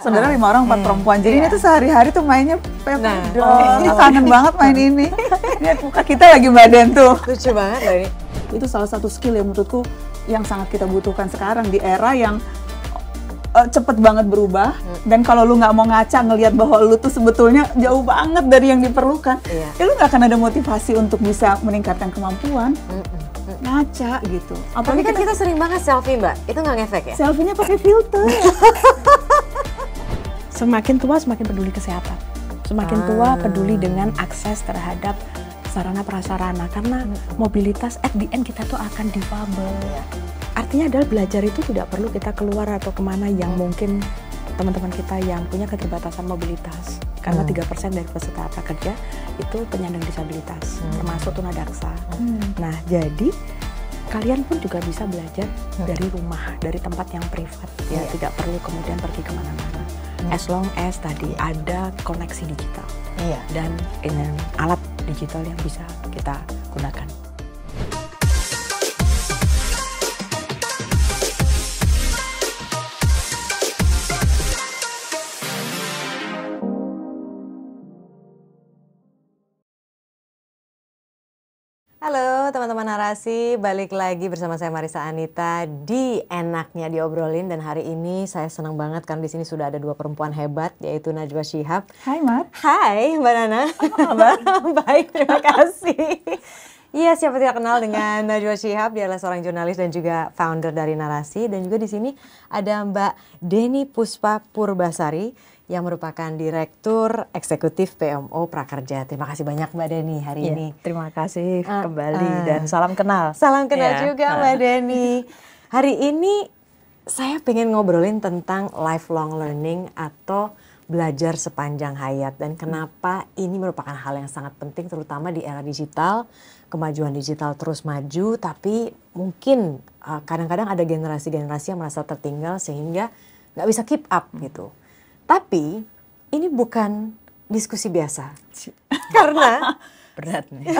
Sebenarnya oh, lima orang empat hmm. perempuan. Jadi yeah. ini iya. tuh sehari-hari tuh mainnya pepdol. Nah, oh, kangen banget main ini. Lihat muka kita lagi badan tuh. Lucu banget loh ini. Itu salah satu skill yang menurutku yang sangat kita butuhkan sekarang di era yang uh, cepet banget berubah hmm. dan kalau lu nggak mau ngaca ngelihat bahwa lu tuh sebetulnya jauh banget dari yang diperlukan yeah. ya lu nggak akan ada motivasi untuk bisa meningkatkan kemampuan mm ngaca gitu kan apalagi kan kita, kita sering banget selfie mbak itu nggak ngefek ya selfie-nya pakai filter semakin tua semakin peduli kesehatan. Semakin ah. tua peduli dengan akses terhadap sarana prasarana karena mobilitas at the end kita tuh akan difabel. Artinya adalah belajar itu tidak perlu kita keluar atau kemana yang hmm. mungkin teman-teman kita yang punya keterbatasan mobilitas karena hmm. tiga hmm. persen dari peserta prakerja itu penyandang disabilitas hmm. termasuk tunadaksa. Hmm. Nah jadi kalian pun juga bisa belajar ya. dari rumah dari tempat yang privat ya iya. tidak perlu kemudian pergi kemana-mana hmm. as long as tadi ada koneksi digital iya. dan dengan alat digital yang bisa kita gunakan. Halo teman-teman narasi, balik lagi bersama saya Marisa Anita di Enaknya Diobrolin dan hari ini saya senang banget karena di sini sudah ada dua perempuan hebat yaitu Najwa Shihab. Hai Mar. Hai Mbak Nana. Oh, Baik, terima kasih. Iya, siapa tidak kenal dengan Najwa Shihab, dia adalah seorang jurnalis dan juga founder dari Narasi dan juga di sini ada Mbak Deni Puspa Purbasari yang merupakan Direktur Eksekutif PMO Prakerja. Terima kasih banyak Mbak Deni hari ya, ini. Terima kasih uh, kembali uh, dan salam kenal. Salam kenal ya. juga uh. Mbak ah. Deni. Hari ini saya ingin ngobrolin tentang lifelong learning atau belajar sepanjang hayat dan kenapa ini merupakan hal yang sangat penting terutama di era digital kemajuan digital terus maju tapi mungkin kadang-kadang uh, kadang -kadang ada generasi-generasi yang merasa tertinggal sehingga nggak bisa keep up gitu tapi ini bukan diskusi biasa. Karena berat nih.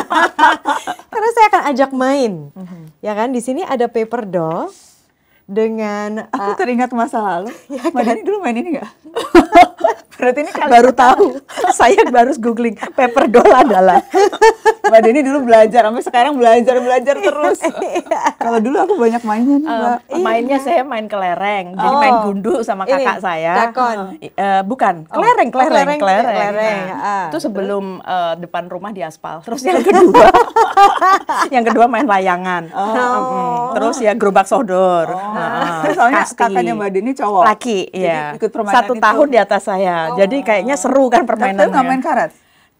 Karena saya akan ajak main. Mm -hmm. Ya kan di sini ada paper doll dengan aku uh, teringat masa lalu. Ya kan? Madani dulu main ini enggak? Berarti ini baru tahu. Saya baru googling paper doll adalah. Mbak Deni dulu belajar, sampai sekarang belajar belajar iya. terus. Kalau dulu aku banyak mainnya nih, eh, Mbak. Iya. mainnya saya main kelereng, jadi oh. main gundu sama kakak ini, saya. Dakon. Uh, bukan, kelereng, oh, kelereng, oh, kelereng. kelereng. kelereng. Nah, ah, itu sebelum uh, depan rumah di aspal Terus yang kedua, yang kedua main layangan. Oh. um, Terus ya gerobak sodor. Oh. uh, Soalnya kakaknya Mbak Deni cowok. Laki, ya. Satu itu. tahun di atas saya saya. Oh. Jadi kayaknya seru kan permainannya. Tapi nggak main karet?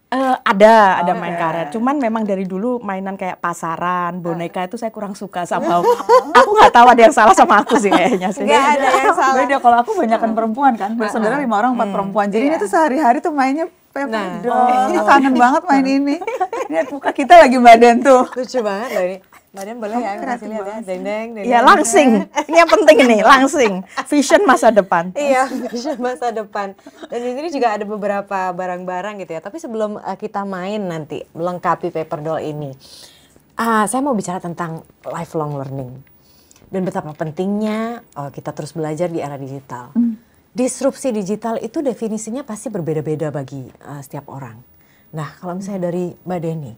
Uh, ada, ada oh, main iya. karet. Cuman memang dari dulu mainan kayak pasaran, boneka itu saya kurang suka sama. aku nggak tahu ada yang salah sama aku sih kayaknya sih. Gak ada yang salah. Beda kalau aku banyakkan perempuan kan. sebenarnya nah. lima orang, empat hmm. perempuan. Jadi iya. ini tuh sehari-hari tuh mainnya pepedol. Nah, oh, ini kangen banget main ini. Lihat muka kita lagi badan tuh. Lucu banget loh ini. Badan boleh ya, kasih lihat ya, deng deng, iya, deng Ya langsing, ini yang penting ini, langsing. Vision masa depan. iya, vision masa depan. Dan di sini juga ada beberapa barang-barang gitu ya. Tapi sebelum eh, kita main nanti, melengkapi paper doll ini. Uh, saya mau bicara tentang lifelong learning. Dan betapa pentingnya uh, kita terus belajar di era digital. Hmm. Disrupsi digital itu definisinya pasti berbeda-beda bagi uh, setiap orang. Nah, kalau misalnya dari Mbak Deni,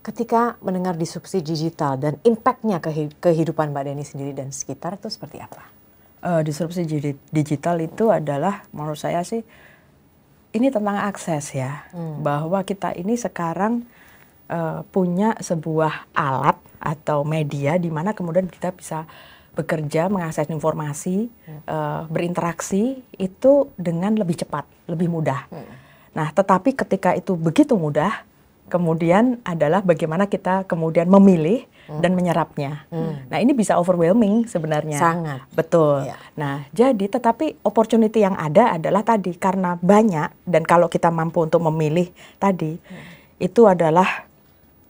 ketika mendengar disrupsi digital dan impactnya ke kehidupan Mbak Deni sendiri dan sekitar itu seperti apa? Uh, disrupsi digital itu adalah menurut saya sih ini tentang akses ya hmm. bahwa kita ini sekarang uh, punya sebuah alat atau media di mana kemudian kita bisa bekerja mengakses informasi hmm. uh, berinteraksi itu dengan lebih cepat lebih mudah hmm. nah tetapi ketika itu begitu mudah kemudian adalah bagaimana kita kemudian memilih hmm. dan menyerapnya. Hmm. Nah, ini bisa overwhelming sebenarnya. Sangat. Betul. Ya. Nah, jadi tetapi opportunity yang ada adalah tadi karena banyak dan kalau kita mampu untuk memilih tadi hmm. itu adalah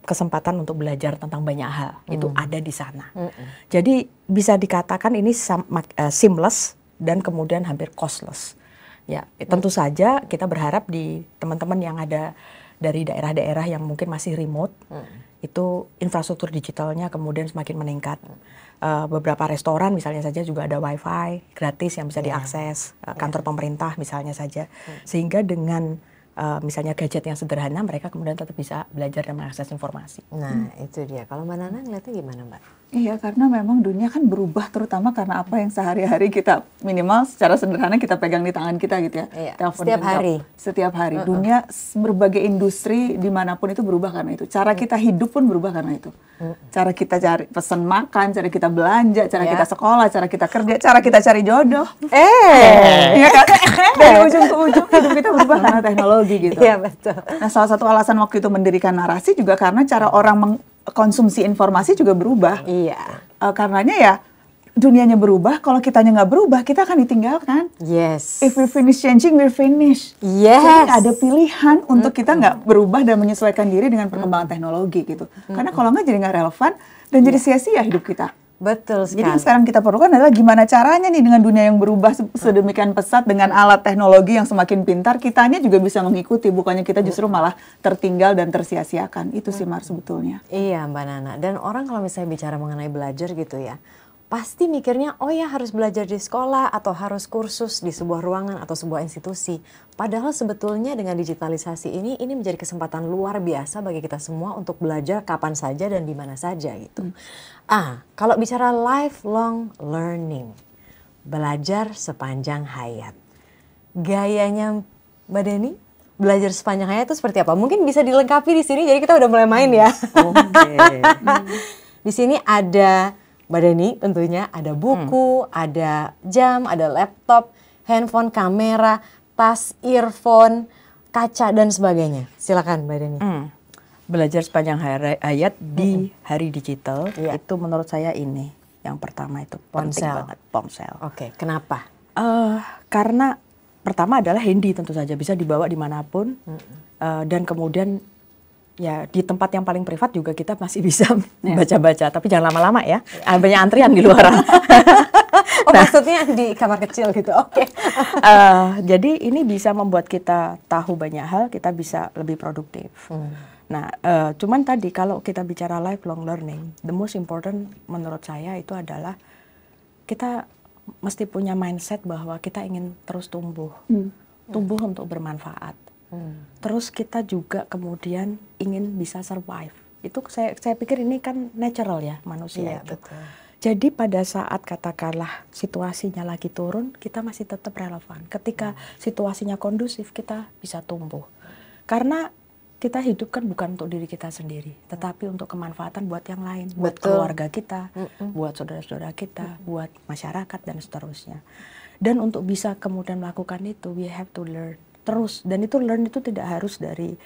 kesempatan untuk belajar tentang banyak hal. Hmm. Itu ada di sana. Hmm. Jadi bisa dikatakan ini eh, seamless dan kemudian hampir costless. Ya, tentu hmm. saja kita berharap di teman-teman yang ada dari daerah-daerah yang mungkin masih remote hmm. itu infrastruktur digitalnya kemudian semakin meningkat. Uh, beberapa restoran misalnya saja juga ada wifi gratis yang bisa yeah. diakses uh, kantor pemerintah misalnya saja hmm. sehingga dengan Uh, misalnya gadget yang sederhana, mereka kemudian tetap bisa belajar dan mengakses informasi. Nah, hmm. itu dia. Kalau Mbak Nana ngeliatnya gimana, Mbak? Iya, karena memang dunia kan berubah terutama karena apa yang sehari-hari kita minimal secara sederhana kita pegang di tangan kita gitu ya. Iya. setiap hari. Setiap hari. Uh -uh. Dunia berbagai industri dimanapun itu berubah karena itu. Cara mm. kita hidup pun berubah karena itu. Mm. Cara kita cari pesan makan, cara kita belanja, cara yeah. kita sekolah, cara kita kerja, cara kita cari jodoh. Eh, eh. iya kan? Dari ujung ke ujung hidup kita berubah karena teknologi gitu. Iya betul. Nah salah satu alasan waktu itu mendirikan narasi juga karena cara orang meng konsumsi informasi juga berubah. Iya. Uh, karenanya ya dunianya berubah, kalau kitanya nggak berubah, kita akan ditinggalkan. Yes. If we finish changing, we finish. Yes. Jadi ada pilihan untuk kita nggak berubah dan menyesuaikan diri dengan perkembangan teknologi gitu. Karena kalau nggak jadi nggak relevan dan jadi iya. sia-sia hidup kita. Betul sekali. Jadi sekarang kita perlukan adalah gimana caranya nih dengan dunia yang berubah sedemikian pesat dengan alat teknologi yang semakin pintar, kitanya juga bisa mengikuti, bukannya kita justru malah tertinggal dan tersia-siakan. Itu sih Mar sebetulnya. Iya Mbak Nana, dan orang kalau misalnya bicara mengenai belajar gitu ya, pasti mikirnya oh ya harus belajar di sekolah atau harus kursus di sebuah ruangan atau sebuah institusi. Padahal sebetulnya dengan digitalisasi ini ini menjadi kesempatan luar biasa bagi kita semua untuk belajar kapan saja dan di mana saja gitu. Hmm. Ah, kalau bicara lifelong learning, belajar sepanjang hayat. Gayanya Mbak Deni belajar sepanjang hayat itu seperti apa? Mungkin bisa dilengkapi di sini jadi kita udah mulai main ya. Oke. Okay. di sini ada Mbak Dani tentunya ada buku, hmm. ada jam, ada laptop, handphone, kamera, tas, earphone, kaca dan sebagainya. Silakan Mbak Dani. Hmm. Belajar sepanjang hari, hayat di hmm. hari digital ya. itu menurut saya ini yang pertama itu ponsel. penting banget ponsel. Oke, okay. kenapa? Uh, karena pertama adalah handy tentu saja bisa dibawa dimanapun hmm. uh, dan kemudian ya di tempat yang paling privat juga kita masih bisa ya. baca-baca, tapi jangan lama-lama ya. Ah, banyak antrian di luar. oh nah, maksudnya di kamar kecil gitu, oke. Okay. uh, eh, jadi ini bisa membuat kita tahu banyak hal, kita bisa lebih produktif. Hmm. Nah, uh, cuman tadi kalau kita bicara lifelong learning, the most important menurut saya itu adalah kita mesti punya mindset bahwa kita ingin terus tumbuh, hmm. tumbuh untuk bermanfaat hmm. terus kita juga kemudian ingin bisa survive itu saya saya pikir ini kan natural ya manusia iya, itu betul. jadi pada saat katakanlah situasinya lagi turun kita masih tetap relevan ketika hmm. situasinya kondusif kita bisa tumbuh karena kita hidup kan bukan untuk diri kita sendiri, tetapi untuk kemanfaatan buat yang lain, buat keluarga kita, mm buat saudara-saudara kita, mm buat masyarakat dan seterusnya. Dan untuk bisa kemudian melakukan itu, we have to learn terus dan itu learn itu tidak harus dari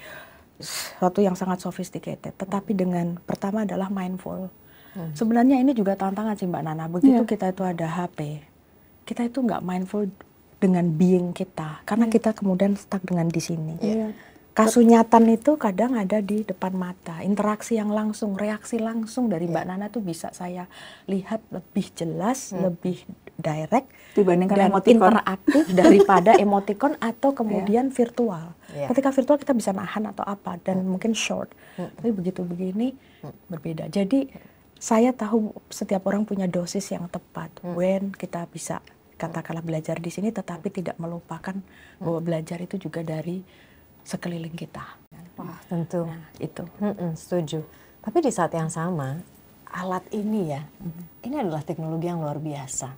sesuatu yang sangat sophisticated tetapi dengan pertama adalah mindful hmm. sebenarnya ini juga tantangan sih mbak Nana begitu yeah. kita itu ada HP kita itu nggak mindful dengan being kita karena yeah. kita kemudian stuck dengan di sini yeah. Iya. kasunyatan itu kadang ada di depan mata interaksi yang langsung reaksi langsung dari mbak iya. Nana tuh bisa saya lihat lebih jelas hmm. lebih direct dibandingkan dan emoticon. interaktif daripada emoticon atau kemudian yeah. virtual. Yeah. Ketika virtual kita bisa nahan atau apa dan mm. mungkin short. Mm. Tapi begitu begini mm. berbeda. Jadi saya tahu setiap orang punya dosis yang tepat mm. when kita bisa mm. katakanlah belajar di sini tetapi mm. tidak melupakan mm. bahwa belajar itu juga dari sekeliling kita. Wah, tentu. Nah, itu. Mm-mm, setuju. Tapi di saat yang sama, alat ini ya, hmm ini adalah teknologi yang luar biasa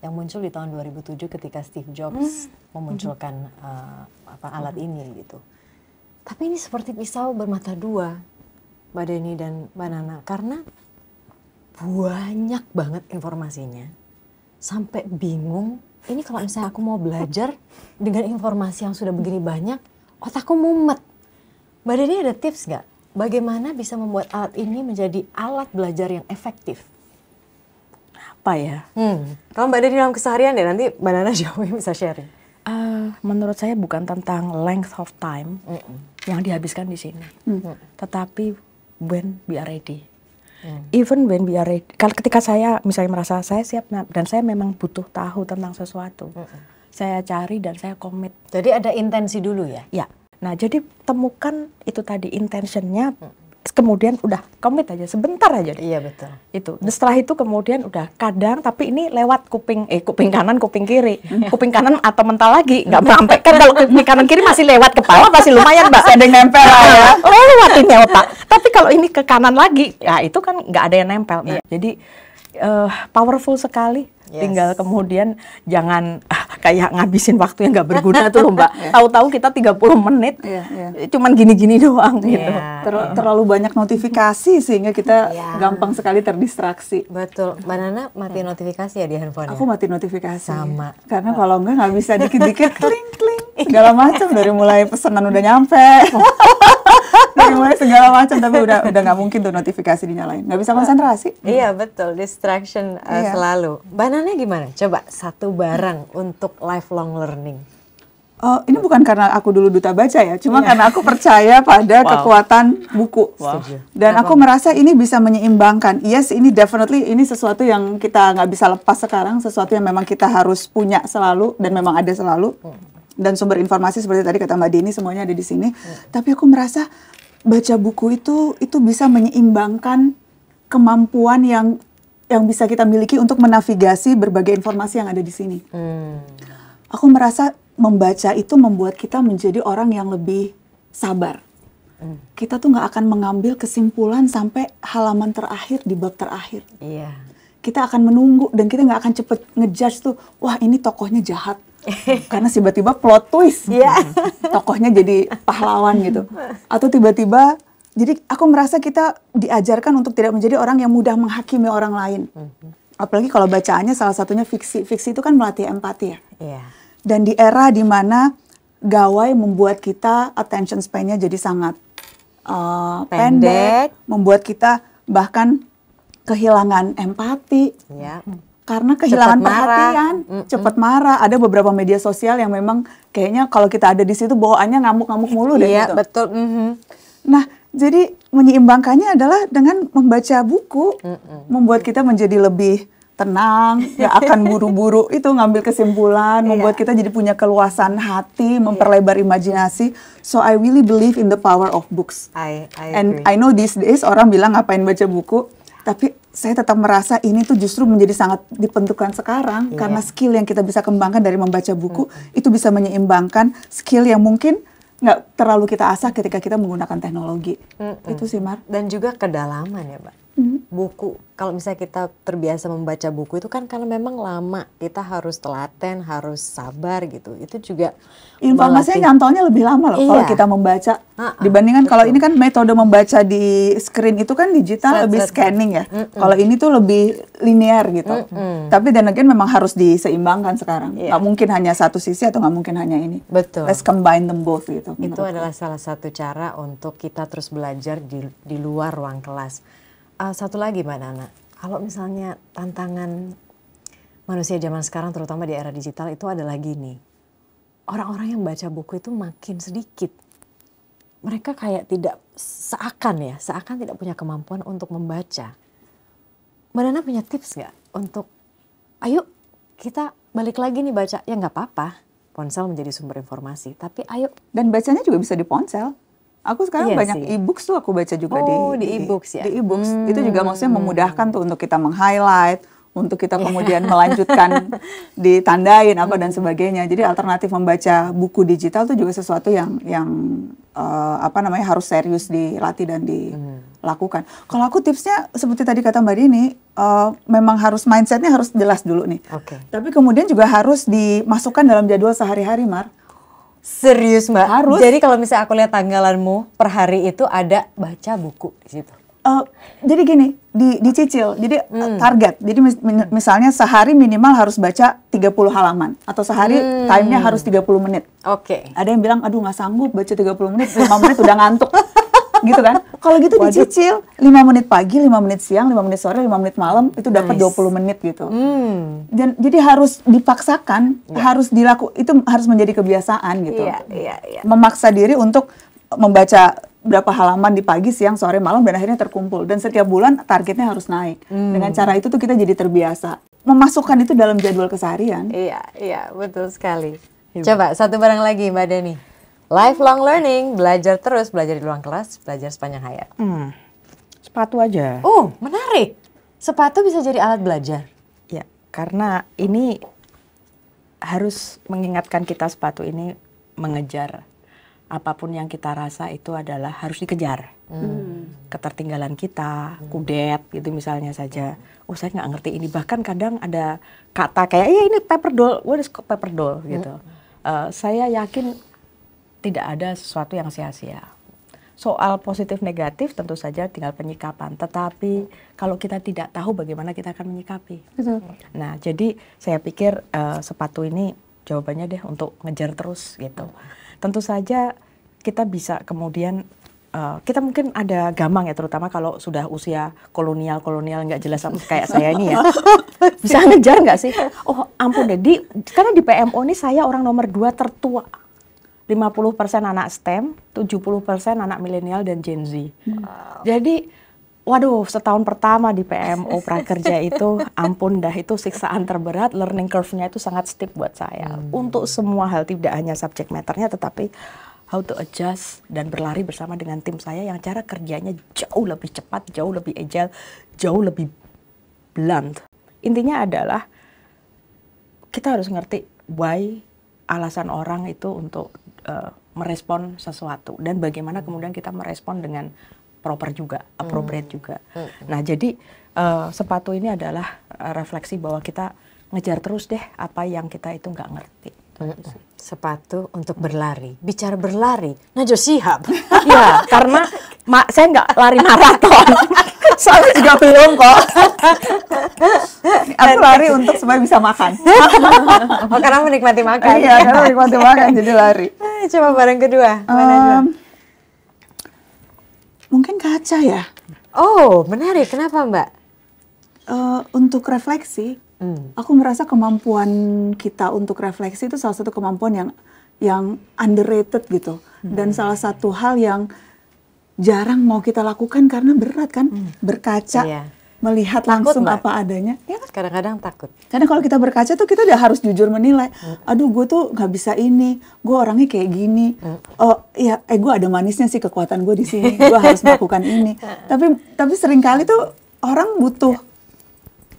yang muncul di tahun 2007 ketika Steve Jobs hmm. memunculkan hmm. Uh, apa alat hmm. ini gitu. Tapi ini seperti pisau bermata dua, Mbak Deni dan Mbak Nana, karena banyak banget informasinya. Sampai bingung, ini kalau misalnya aku mau belajar dengan informasi yang sudah begini banyak, otakku mumet. Mbak Deni ada tips nggak? Bagaimana bisa membuat alat ini menjadi alat belajar yang efektif? apa ya? Hmm. Kalau Mbak Dani dalam keseharian ya nanti Mbak Nana jauh bisa sharing. Uh, menurut saya bukan tentang length of time mm -mm. yang dihabiskan di sini, mm. tetapi when we are ready. Mm. Even when we are ready, kalau ketika saya misalnya merasa saya siap dan saya memang butuh tahu tentang sesuatu, mm -mm. saya cari dan saya komit. Jadi ada intensi dulu ya? Ya. Nah, jadi temukan itu tadi intentionnya, mm kemudian udah komit aja sebentar aja deh. Iya betul. Itu. Dan setelah itu kemudian udah kadang tapi ini lewat kuping eh kuping kanan kuping kiri kuping kanan atau mental lagi nggak sampai kan kalau kuping kanan kiri masih lewat kepala masih lumayan mbak. Ada nempel lah ya. Lewat ini otak. Tapi kalau ini ke kanan lagi ya itu kan nggak ada yang nempel. Nah, iya. Jadi uh, powerful sekali. Yes. Tinggal kemudian jangan uh, kayak ngabisin waktu yang nggak berguna tuh loh mbak iya. tahu-tahu kita 30 menit yeah, yeah. cuman gini-gini doang yeah. gitu Ter terlalu banyak notifikasi sehingga kita yeah. gampang sekali terdistraksi betul mbak Nana mati notifikasi ya di handphone aku ya? mati notifikasi sama karena kalau enggak nggak bisa dikit-dikit kling kling segala macam dari mulai pesanan udah nyampe dari segala macam tapi udah udah nggak mungkin tuh notifikasi dinyalain nggak bisa nah, konsentrasi uh, iya betul distraction uh, iya. selalu mbak gimana coba satu barang untuk lifelong learning Oh, ini bukan karena aku dulu duta baca ya, cuma yeah. karena aku percaya pada wow. kekuatan buku. Wow. Dan aku merasa ini bisa menyeimbangkan. Yes, ini definitely ini sesuatu yang kita nggak bisa lepas sekarang, sesuatu yang memang kita harus punya selalu dan memang ada selalu. Hmm dan sumber informasi seperti tadi kata Mbak Dini semuanya ada di sini. Hmm. Tapi aku merasa baca buku itu itu bisa menyeimbangkan kemampuan yang yang bisa kita miliki untuk menavigasi berbagai informasi yang ada di sini. Hmm. Aku merasa membaca itu membuat kita menjadi orang yang lebih sabar. Hmm. Kita tuh nggak akan mengambil kesimpulan sampai halaman terakhir di bab terakhir. Iya. kita akan menunggu dan kita nggak akan cepet ngejudge tuh wah ini tokohnya jahat karena tiba-tiba plot twist yeah. tokohnya jadi pahlawan gitu atau tiba-tiba jadi aku merasa kita diajarkan untuk tidak menjadi orang yang mudah menghakimi orang lain apalagi kalau bacaannya salah satunya fiksi fiksi itu kan melatih empati ya yeah. dan di era dimana gawai membuat kita attention span-nya jadi sangat uh, pendek. pendek membuat kita bahkan kehilangan empati yeah karena kehilangan cepet perhatian, Mm cepat marah. Ada beberapa media sosial yang memang kayaknya kalau kita ada di situ bawaannya ngamuk-ngamuk mulu deh iya, gitu. betul. Mm -hmm. Nah, jadi menyeimbangkannya adalah dengan membaca buku, mm -mm. membuat kita menjadi lebih tenang, nggak akan buru-buru itu ngambil kesimpulan, iya. membuat kita jadi punya keluasan hati, iya. memperlebar imajinasi. So I really believe in the power of books. I, I And I know these days orang bilang ngapain baca buku, tapi saya tetap merasa ini tuh justru menjadi sangat dipentukan sekarang yeah. karena skill yang kita bisa kembangkan dari membaca buku hmm. itu bisa menyeimbangkan skill yang mungkin nggak terlalu kita asah ketika kita menggunakan teknologi. Hmm. hmm. Itu sih Mar. Dan juga kedalaman ya, pak buku kalau misalnya kita terbiasa membaca buku itu kan karena memang lama kita harus telaten harus sabar gitu itu juga informasinya melatih. nyantolnya lebih lama loh iya. kalau kita membaca ha -ha, dibandingkan kalau ini kan metode membaca di screen itu kan digital set, lebih set, scanning ya mm -mm. kalau ini tuh lebih linear gitu mm -mm. tapi dan again memang harus diseimbangkan sekarang yeah. nggak mungkin hanya satu sisi atau nggak mungkin hanya ini betul let's combine them both gitu itu adalah salah satu cara untuk kita terus belajar di di luar ruang kelas Uh, satu lagi Mbak Nana, kalau misalnya tantangan manusia zaman sekarang terutama di era digital itu adalah gini. Orang-orang yang baca buku itu makin sedikit. Mereka kayak tidak seakan ya, seakan tidak punya kemampuan untuk membaca. Mbak Nana punya tips nggak untuk ayo kita balik lagi nih baca. Ya nggak apa-apa, ponsel menjadi sumber informasi. Tapi ayo. Dan bacanya juga bisa di ponsel. Aku sekarang iya banyak e-books tuh aku baca juga oh, di, di e-books ya. Di e hmm. itu juga maksudnya memudahkan tuh untuk kita meng-highlight, untuk kita iya. kemudian melanjutkan ditandain apa dan sebagainya. Jadi alternatif membaca buku digital tuh juga sesuatu yang yang uh, apa namanya harus serius dilatih dan dilakukan. Hmm. Kalau aku tipsnya seperti tadi kata Mbak Dini, uh, memang harus mindsetnya harus jelas dulu nih. Okay. Tapi kemudian juga harus dimasukkan dalam jadwal sehari-hari, Mar. Serius mbak? Harus. Jadi kalau misalnya aku lihat tanggalanmu per hari itu ada baca buku di situ. Uh, jadi gini, di, dicicil. Jadi eh, hmm. target. Jadi misalnya sehari minimal harus baca 30 halaman atau sehari hmm. timenya harus 30 menit. Oke. Okay. Ada yang bilang aduh nggak sanggup baca 30 menit, 5 menit udah ngantuk. gitu kan kalau gitu Waduh. dicicil 5 menit pagi 5 menit siang 5 menit sore 5 menit malam itu dapat nice. 20 menit gitu hmm. dan jadi harus dipaksakan yeah. harus dilaku itu harus menjadi kebiasaan gitu yeah, yeah, yeah. memaksa diri untuk membaca berapa halaman di pagi, siang, sore, malam dan akhirnya terkumpul. Dan setiap bulan targetnya harus naik. Hmm. Dengan cara itu tuh kita jadi terbiasa. Memasukkan itu dalam jadwal keseharian. Iya, iya, betul sekali. Coba satu barang lagi Mbak Deni. Lifelong learning, belajar terus, belajar di ruang kelas, belajar sepanjang hayat. Hmm. Sepatu aja. Oh, menarik. Sepatu bisa jadi alat belajar. Ya, karena ini harus mengingatkan kita sepatu ini mengejar apapun yang kita rasa itu adalah harus dikejar. Hmm. Ketertinggalan kita, kudet gitu misalnya saja. Oh saya nggak ngerti ini. Bahkan kadang ada kata kayak, iya ini paper doll, what is paper doll gitu. Hmm. Uh, saya yakin tidak ada sesuatu yang sia-sia. Soal positif negatif tentu saja tinggal penyikapan, tetapi kalau kita tidak tahu bagaimana kita akan menyikapi. Betul. Nah, jadi saya pikir uh, sepatu ini jawabannya deh untuk ngejar terus gitu. Tentu saja kita bisa kemudian Uh, kita mungkin ada gamang ya terutama kalau sudah usia kolonial kolonial nggak jelas kayak saya ini ya bisa ngejar nggak sih oh ampun deh di karena di PMO ini saya orang nomor dua tertua 50% anak STEM, 70% anak milenial dan Gen Z. Hmm. Jadi waduh setahun pertama di PMO Prakerja itu ampun dah itu siksaan terberat, learning curve-nya itu sangat steep buat saya. Hmm. Untuk semua hal tidak hanya subject matter tetapi how to adjust dan berlari bersama dengan tim saya yang cara kerjanya jauh lebih cepat, jauh lebih agile, jauh lebih blunt. Intinya adalah kita harus ngerti why alasan orang itu untuk Eh, merespon sesuatu dan bagaimana hmm. kemudian kita merespon dengan proper juga, hmm. appropriate hmm. juga. Hmm. Nah, jadi uh, sepatu ini adalah eh, refleksi bahwa kita ngejar terus deh apa yang kita itu nggak ngerti. Hmm. Sepatu untuk berlari. Bicara berlari, Najwa Shihab. ya, karena mak saya nggak lari maraton. Soalnya juga belum kok. Aku lari untuk supaya bisa makan. oh, karena menikmati makan. Iya, karena menikmati makan jadi lari. Eh, coba bareng kedua. um, Mungkin kaca ya. Oh, menarik. Kenapa, Mbak? Uh, untuk refleksi, hmm. aku merasa kemampuan kita untuk refleksi itu salah satu kemampuan yang yang underrated gitu. Hmm. Dan salah satu hal yang jarang mau kita lakukan karena berat kan hmm. berkaca iya. melihat takut langsung mbak. apa adanya ya kan? kadang-kadang takut karena kalau kita berkaca tuh kita udah harus jujur menilai hmm. aduh gue tuh nggak bisa ini gue orangnya kayak gini hmm. oh ya eh gue ada manisnya sih kekuatan gue di sini gue harus melakukan ini hmm. tapi tapi seringkali tuh orang butuh ya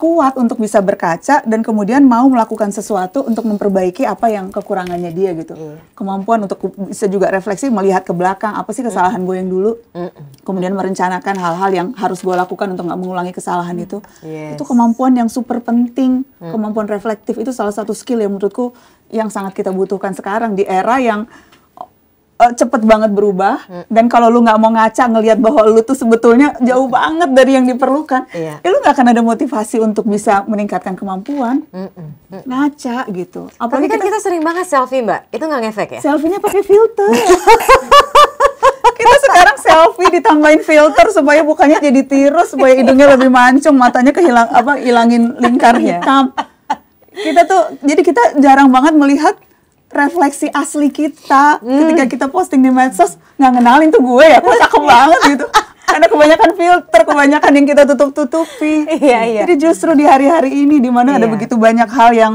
kuat untuk bisa berkaca dan kemudian mau melakukan sesuatu untuk memperbaiki apa yang kekurangannya dia gitu. Mm. Kemampuan untuk bisa juga refleksi melihat ke belakang apa sih kesalahan mm. gue yang dulu, mm. kemudian merencanakan hal-hal yang harus gue lakukan untuk nggak mengulangi kesalahan mm. itu. Yes. Itu kemampuan yang super penting, mm. kemampuan reflektif itu salah satu skill yang menurutku yang sangat kita butuhkan sekarang di era yang uh, cepet banget berubah hmm. dan kalau lu nggak mau ngaca ngelihat bahwa lu tuh sebetulnya jauh hmm. banget dari yang diperlukan, yeah. ya lu nggak akan ada motivasi untuk bisa meningkatkan kemampuan hmm. Hmm. ngaca gitu. Apalagi Tapi kan kita, kita sering banget selfie mbak, itu nggak ngefek ya? Selfienya pakai filter. kita sekarang selfie ditambahin filter supaya bukannya jadi tirus, supaya hidungnya lebih mancung, matanya kehilang apa hilangin lingkar iya. hitam. Kita tuh jadi kita jarang banget melihat refleksi asli kita hmm. ketika kita posting di medsos nggak kenalin tuh gue ya kok cakep banget gitu karena kebanyakan filter kebanyakan yang kita tutup tutupi iya, iya. jadi justru di hari-hari ini di mana iya. ada begitu banyak hal yang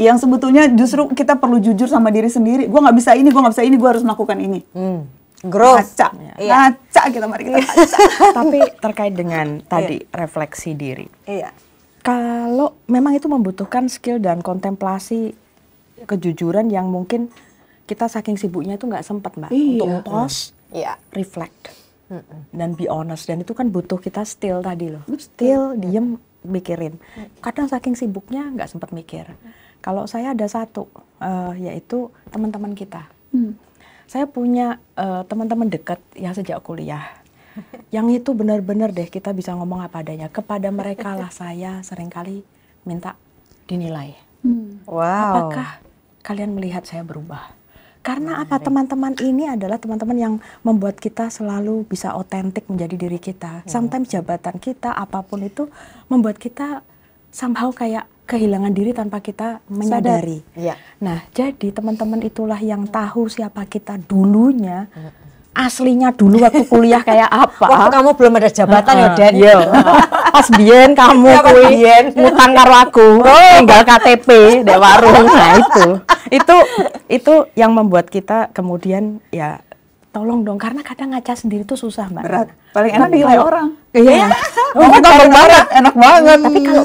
yang sebetulnya justru kita perlu jujur sama diri sendiri gue nggak bisa ini gue nggak bisa ini gue harus melakukan ini hmm Gross. ngaca iya. ngaca kita mari kita ngaca tapi terkait dengan iya. tadi iya. refleksi diri iya kalau memang itu membutuhkan skill dan kontemplasi kejujuran yang mungkin kita saking sibuknya itu nggak sempat mbak iya. untuk pause, iya. yeah. reflect mm dan be honest dan itu kan butuh kita still tadi loh, still, still -hmm. diem mikirin. Kadang saking sibuknya nggak sempat mikir. Kalau saya ada satu uh, yaitu teman-teman kita. Hmm. Saya punya uh, teman-teman dekat ya sejak kuliah. Yang itu benar-benar deh kita bisa ngomong apa adanya. Kepada mereka lah saya seringkali minta dinilai. Hmm. Wow. Apakah kalian melihat saya berubah. Karena nah, apa teman-teman ini adalah teman-teman yang membuat kita selalu bisa otentik menjadi diri kita. Hmm. Sometimes jabatan kita apapun itu membuat kita somehow kayak kehilangan diri tanpa kita menyadari. Ya. Nah, jadi teman-teman itulah yang tahu siapa kita dulunya. Hmm aslinya dulu waktu kuliah kayak apa? Waktu kamu belum ada jabatan uh -uh. ya, Den. Iya. Pas biyen kamu iya, kuwi ngutang karo aku, tinggal oh. KTP di warung. Nah, itu. Itu itu yang membuat kita kemudian ya tolong dong karena kadang ngaca sendiri tuh susah mbak berat paling enak nilai orang iya oh, enak banget enak banget tapi kalau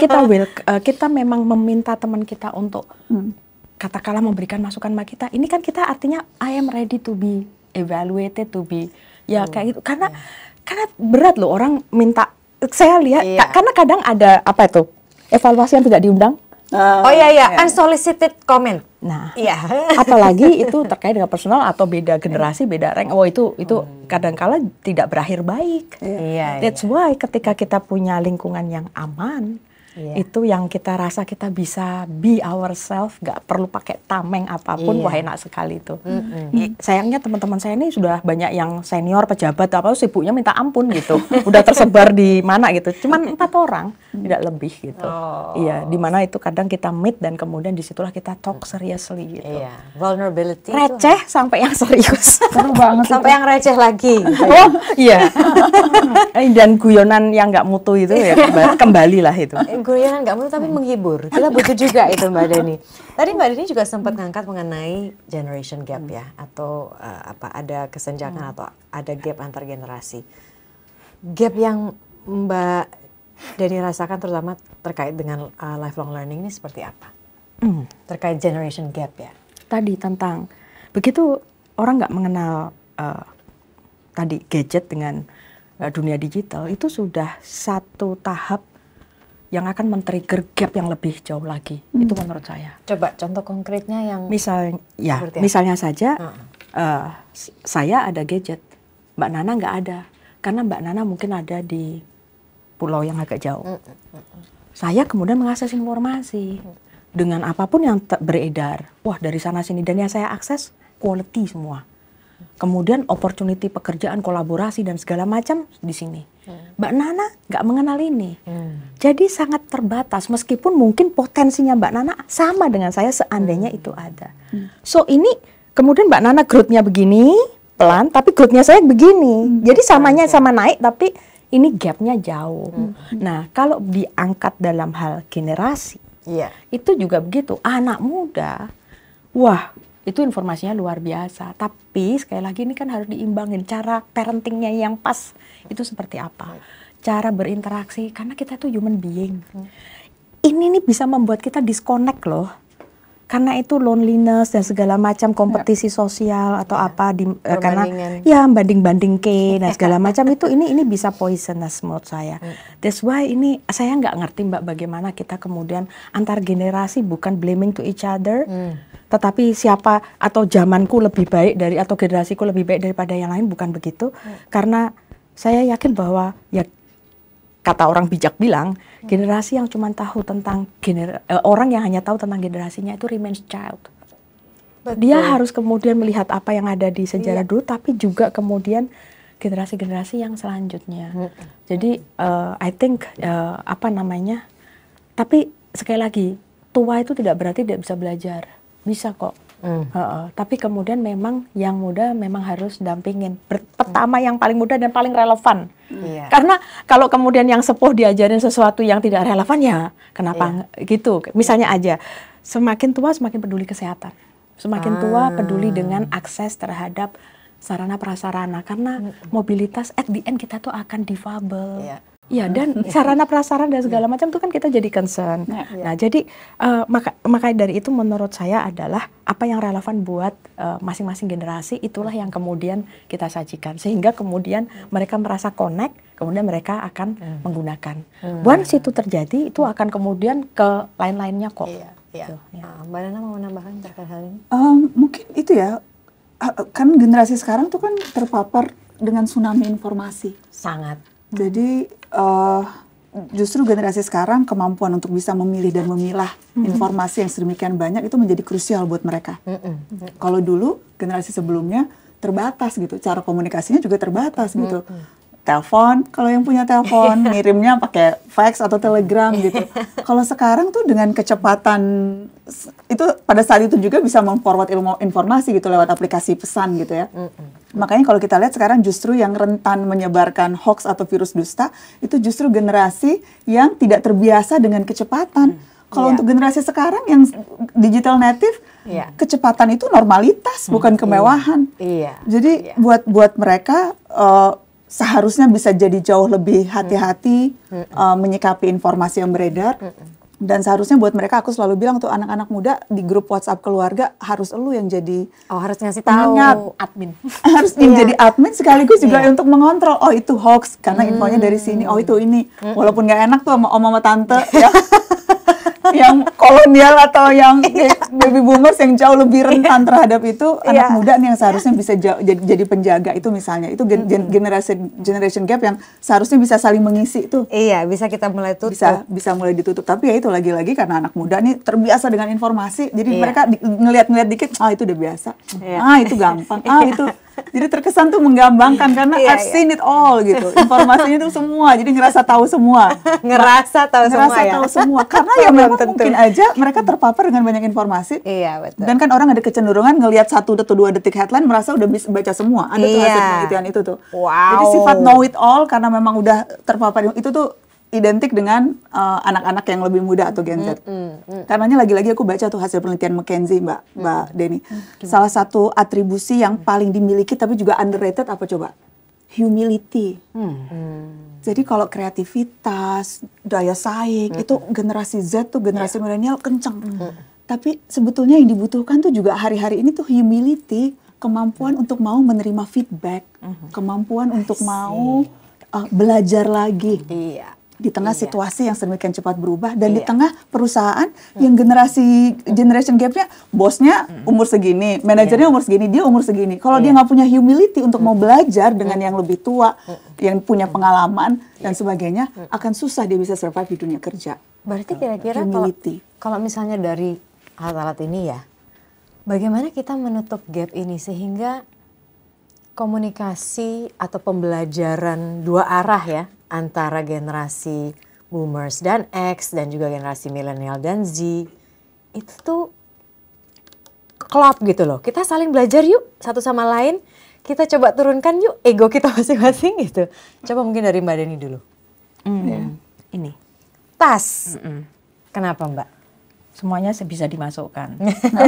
kita will eh, kita memang meminta teman kita untuk hmm. katakanlah memberikan masukan sama kita ini kan kita artinya I am ready to be evaluated to be ya hmm. kayak gitu karena yeah. karena berat loh orang minta saya lihat yeah. Ka karena kadang ada apa itu evaluasi yang tidak diundang Uh, oh, oh iya, iya iya, unsolicited comment. Nah, iya. apalagi itu terkait dengan personal atau beda generasi, beda rank. Oh itu itu hmm. kadangkala tidak berakhir baik. Iya. Yeah. That's iya. why ketika kita punya lingkungan yang aman, Yeah. Itu yang kita rasa kita bisa be ourselves, gak perlu pakai tameng apapun, yeah. wah enak sekali itu. Mm -hmm. Sayangnya teman-teman saya ini sudah banyak yang senior, pejabat, apa sibuknya minta ampun gitu. udah tersebar di mana gitu. Cuman empat orang, mm. tidak lebih gitu. Oh. Iya, mana itu kadang kita meet dan kemudian disitulah kita talk mm. seriously gitu. yeah. vulnerability. Receh itu. sampai yang serius. banget. sampai yang receh lagi. Oh, iya. Eh, dan guyonan yang gak mutu itu ya kembali lah itu. Eh, guyonan nggak perlu tapi hmm. menghibur. Kita butuh juga itu Mbak Dani. Tadi Mbak Dani juga sempat ngangkat mengenai generation gap hmm. ya atau uh, apa ada kesenjangan hmm. atau ada gap antar generasi. Gap yang Mbak Dani rasakan terutama terkait dengan uh, lifelong learning ini seperti apa? Hmm. Terkait generation gap ya. Tadi tentang begitu orang nggak mengenal uh, tadi gadget dengan dunia digital itu sudah satu tahap yang akan men-trigger gap yang lebih jauh lagi. Hmm. Itu menurut saya. Coba contoh konkretnya yang misal ya, misalnya saja hmm. -uh. saya ada gadget, Mbak Nana nggak ada. Karena Mbak Nana mungkin ada di pulau yang agak jauh. Hmm. Saya kemudian mengakses informasi dengan apapun yang beredar. Wah, dari sana sini dan yang saya akses quality semua. Kemudian opportunity pekerjaan, kolaborasi dan segala macam di sini Mbak Nana nggak mengenal ini. Hmm. Jadi sangat terbatas meskipun mungkin potensinya Mbak Nana sama dengan saya seandainya hmm. itu ada. Hmm. So ini kemudian Mbak Nana growth-nya begini, pelan tapi growth-nya saya begini. Hmm. Jadi samanya sama naik tapi ini gap-nya jauh. Hmm. hmm. Nah, kalau diangkat dalam hal generasi, yeah. itu juga begitu. Anak muda, wah itu informasinya luar biasa. Tapi sekali lagi ini kan harus diimbangin cara parentingnya yang pas itu seperti apa cara berinteraksi karena kita tuh human being ini nih bisa membuat kita disconnect loh karena itu loneliness dan segala macam kompetisi ya. sosial atau ya. apa di eh, karena ya banding banding ke dan segala macam itu ini ini bisa poisonous menurut saya. Hmm. That's why ini saya nggak ngerti mbak bagaimana kita kemudian antar generasi bukan blaming to each other, hmm. tetapi siapa atau zamanku lebih baik dari atau generasiku lebih baik daripada yang lain bukan begitu hmm. karena saya yakin bahwa ya kata orang bijak bilang hmm. generasi yang cuma tahu tentang gener uh, orang yang hanya tahu tentang generasinya itu remains child. Betul. Dia harus kemudian melihat apa yang ada di sejarah iya. dulu, tapi juga kemudian generasi-generasi yang selanjutnya. -hmm. Jadi uh, I think uh, apa namanya? Tapi sekali lagi tua itu tidak berarti tidak bisa belajar, bisa kok Mm. Uh, tapi kemudian memang yang muda memang harus dampingin. pertama mm. yang paling muda dan paling relevan. Mm. Karena kalau kemudian yang sepuh diajarin sesuatu yang tidak relevan ya kenapa yeah. Iya. gitu. Misalnya aja semakin tua semakin peduli kesehatan. Semakin ah. tua peduli dengan akses terhadap sarana prasarana karena hmm. mobilitas at the end kita tuh akan difabel. Yeah. Ya dan sarana prasarana dan segala iya. macam itu kan kita jadi concern. Ya, ya. Nah jadi uh, maka makanya dari itu menurut saya adalah apa yang relevan buat eh, masing-masing uh, generasi itulah yang kemudian kita sajikan sehingga kemudian mereka merasa connect, kemudian mereka akan hmm. menggunakan. Hmm. Once itu terjadi itu akan kemudian ke lain-lainnya kok. Iya. Iya. So, ya. Ah, Mbak Nana mau menambahkan terkait hal ini? Um, mungkin itu ya kan generasi sekarang tuh kan terpapar dengan tsunami informasi. Sangat jadi uh, justru generasi sekarang kemampuan untuk bisa memilih dan memilah mm-hmm. informasi yang sedemikian banyak itu menjadi krusial buat mereka. Mm-hmm. Kalau dulu generasi sebelumnya terbatas gitu, cara komunikasinya juga terbatas gitu. Mm-hmm telepon kalau yang punya telepon ngirimnya pakai fax atau telegram gitu kalau sekarang tuh dengan kecepatan itu pada saat itu juga bisa memforward ilmu informasi gitu lewat aplikasi pesan gitu ya makanya kalau kita lihat sekarang justru yang rentan menyebarkan hoax atau virus dusta itu justru generasi yang tidak terbiasa dengan kecepatan mm. Kalau yeah. untuk generasi sekarang yang digital native, yeah. kecepatan itu normalitas, bukan kemewahan. Yeah. Jadi iya. buat buat mereka uh, seharusnya bisa jadi jauh lebih hati-hati hmm. uh, menyikapi informasi yang beredar. Hmm. Dan seharusnya buat mereka aku selalu bilang tuh anak-anak muda di grup WhatsApp keluarga harus elu yang jadi oh harus ngasih tahu admin. harus yang iya. jadi admin sekaligus juga iya. untuk mengontrol oh itu hoax karena infonya dari mm. sini, oh itu ini. Walaupun nggak enak tuh sama om sama tante ya. yang kolonial atau yang iya. baby boomers yang jauh lebih iya. rentan terhadap itu iya. anak muda nih yang seharusnya bisa jauh, jadi, jadi penjaga itu misalnya itu gen, gen, generation generation gap yang seharusnya bisa saling mengisi itu. Iya, bisa kita mulai tutup. Bisa bisa mulai ditutup. Tapi ya itu lagi-lagi karena anak muda nih terbiasa dengan informasi. Jadi yeah. mereka ngelihat-ngelihat dikit, ah itu udah biasa. Iya. Ah itu gampang. Ah itu jadi terkesan tuh menggambangkan karena yeah, I've yeah. seen it all gitu informasinya tuh semua jadi ngerasa tahu semua ngerasa tahu ngerasa semua ya. tahu semua karena iya, ya memang tentu. mungkin aja mereka terpapar dengan banyak informasi iya betul dan kan orang ada kecenderungan ngelihat satu atau dua detik headline merasa udah bisa baca semua ada yeah. tuh iya. hasil penelitian gitu, itu tuh wow. jadi sifat know it all karena memang udah terpapar itu tuh identik dengan eh, anak-anak uh, yang lebih muda atau Gen Z. Mm, mm, mm. Karenanya lagi-lagi aku baca tuh hasil penelitian McKenzie Mbak mm. Mbak Deni. Mm. Salah satu atribusi yang paling dimiliki tapi juga underrated apa coba? Humility. Mm. Hmm. Jadi kalau kreativitas, daya saing mm. itu generasi Z tuh generasi yeah. milenial kenceng. Mm. mm. Tapi sebetulnya yang dibutuhkan tuh juga hari-hari ini tuh humility, kemampuan mm. untuk mau menerima feedback, mm. kemampuan I untuk see. mau uh, eh, belajar lagi. Iya di tengah iya. situasi yang sedemikian cepat berubah dan iya. di tengah perusahaan hmm. yang generasi generation gapnya bosnya hmm. umur segini, manajernya yeah. umur segini, dia umur segini. Kalau yeah. dia iya. nggak punya humility untuk hmm. mau belajar hmm. dengan hmm. yang lebih tua, hmm. yang punya hmm. pengalaman yeah. dan iya. sebagainya, hmm. akan susah dia bisa survive di dunia kerja. Berarti kira-kira kalau, kalau misalnya dari alat-alat ini ya, bagaimana kita menutup gap ini sehingga komunikasi atau pembelajaran dua arah ya antara generasi boomers dan X dan juga generasi milenial dan Z itu tuh klop gitu loh. Kita saling belajar yuk satu sama lain. Kita coba turunkan yuk ego kita masing-masing gitu. Coba mungkin dari Mbak Deni dulu. Mm. Mm-hmm. Yeah. Ini. Tas. Mm -mm. Kenapa Mbak? Semuanya bisa dimasukkan. Nah,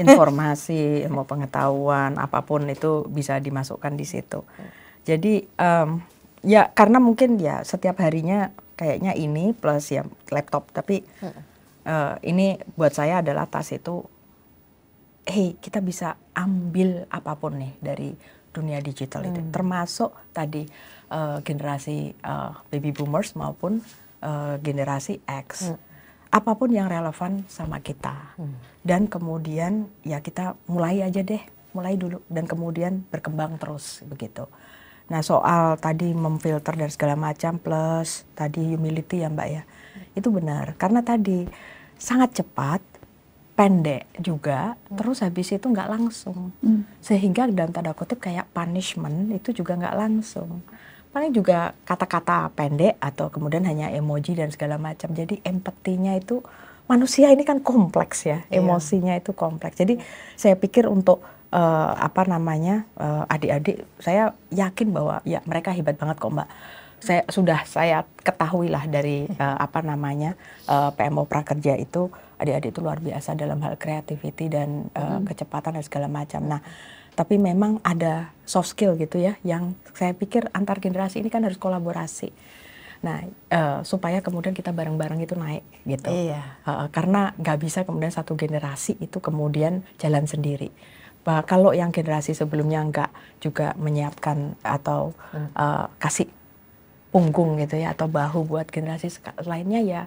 informasi, mau pengetahuan, apapun itu bisa dimasukkan di situ. Jadi um, ya karena mungkin ya setiap harinya kayaknya ini plus ya laptop tapi hmm. uh, ini buat saya adalah tas itu hei kita bisa ambil apapun nih dari dunia digital hmm. itu termasuk tadi uh, generasi uh, baby boomers maupun uh, generasi X hmm. apapun yang relevan sama kita hmm. dan kemudian ya kita mulai aja deh mulai dulu dan kemudian berkembang terus begitu Nah soal tadi memfilter dan segala macam plus tadi humility ya Mbak ya, itu benar karena tadi sangat cepat, pendek juga, hmm. terus habis itu nggak langsung, hmm. sehingga dalam tanda kutip kayak punishment itu juga nggak langsung. Paling juga kata-kata pendek atau kemudian hanya emoji dan segala macam. Jadi empatinya itu manusia ini kan kompleks ya, iya. emosinya itu kompleks. Jadi saya pikir untuk uh, apa namanya eh, adik-adik uh, saya yakin bahwa ya mereka hebat banget kok mbak saya sudah saya ketahui lah dari uh, apa namanya uh, PMO Prakerja itu adik-adik itu luar biasa dalam hal kreativiti dan uh, hmm. kecepatan dan segala macam. Nah, tapi memang ada soft skill gitu ya yang saya pikir antar generasi ini kan harus kolaborasi. Nah, uh, supaya kemudian kita bareng-bareng itu naik gitu. Iya. Uh, karena nggak bisa kemudian satu generasi itu kemudian jalan sendiri. Bah, kalau yang generasi sebelumnya enggak juga menyiapkan atau hmm. uh, kasih punggung gitu ya atau bahu buat generasi lainnya ya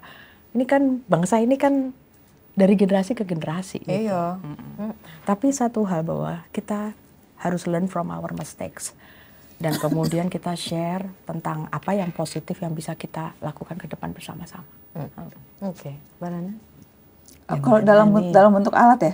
ini kan bangsa ini kan dari generasi ke generasi gitu. Iya. Tapi satu hal bahwa kita harus learn from our mistakes dan kemudian kita share tentang apa yang positif yang bisa kita lakukan ke depan bersama-sama. Hmm. Hmm. Oke, okay. Barana? Ya, eh, kalau dalam dalam bentuk alat ya?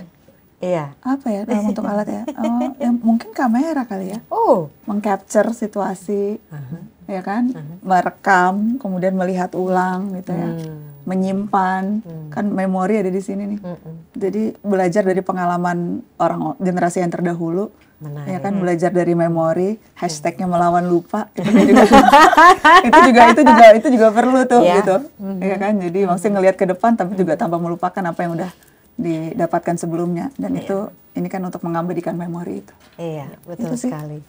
Iya. Apa ya dalam bentuk alat ya? Oh, ya mungkin kamera kali ya. Oh. Mengcapture situasi, uh-huh. ya kan? Uh-huh. Merekam, kemudian melihat ulang gitu ya. Hmm. Menyimpan, hmm. kan memori ada di sini nih. -uh. Jadi belajar dari pengalaman orang generasi yang terdahulu. Menarik. Ya kan hmm. belajar dari memori, hashtagnya melawan lupa itu juga itu juga itu juga itu juga perlu tuh ya. gitu. Mm -hmm. Ya kan jadi mm -hmm. maksudnya ngelihat ke depan tapi juga tanpa melupakan apa yang udah didapatkan sebelumnya dan iya. itu ini kan untuk mengabadikan memori itu. Iya, betul itu sekali.